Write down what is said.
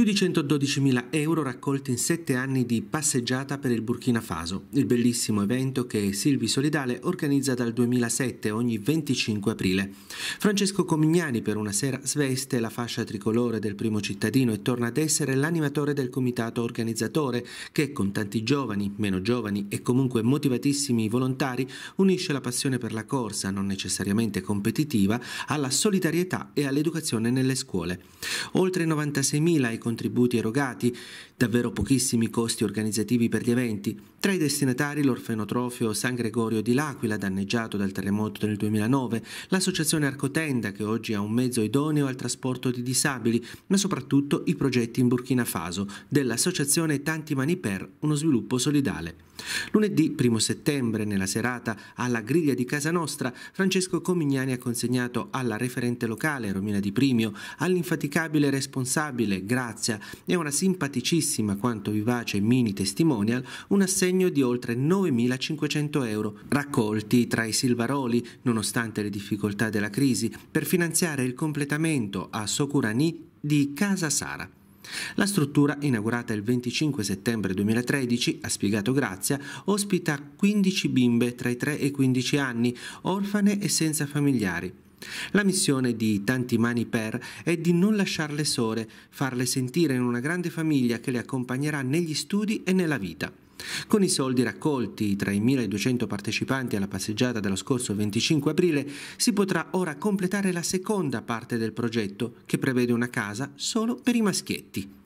Più di 112.000 euro raccolti in sette anni di passeggiata per il Burkina Faso, il bellissimo evento che Silvi Solidale organizza dal 2007 ogni 25 aprile. Francesco Comignani per una sera sveste la fascia tricolore del primo cittadino e torna ad essere l'animatore del comitato organizzatore che con tanti giovani, meno giovani e comunque motivatissimi volontari unisce la passione per la corsa, non necessariamente competitiva, alla solidarietà e all'educazione nelle scuole. Oltre 96.000 i contributi erogati, davvero pochissimi costi organizzativi per gli eventi. Tra i destinatari l'orfenotrofio San Gregorio di L'Aquila, danneggiato dal terremoto del 2009, l'associazione Arcotenda, che oggi ha un mezzo idoneo al trasporto di disabili, ma soprattutto i progetti in Burkina Faso dell'associazione Tanti Mani per uno sviluppo solidale. Lunedì 1 settembre, nella serata alla griglia di Casa Nostra, Francesco Comignani ha consegnato alla referente locale, Romina Di Primio, all'infaticabile responsabile, grazie Croazia e una simpaticissima quanto vivace mini testimonial, un assegno di oltre 9.500 euro, raccolti tra i silvaroli, nonostante le difficoltà della crisi, per finanziare il completamento a Sokurani di Casa Sara. La struttura, inaugurata il 25 settembre 2013, ha spiegato Grazia, ospita 15 bimbe tra i 3 e i 15 anni, orfane e senza familiari. La missione di Tanti Mani Per è di non lasciarle sole, farle sentire in una grande famiglia che le accompagnerà negli studi e nella vita. Con i soldi raccolti tra i 1200 partecipanti alla passeggiata dello scorso 25 aprile si potrà ora completare la seconda parte del progetto che prevede una casa solo per i maschietti.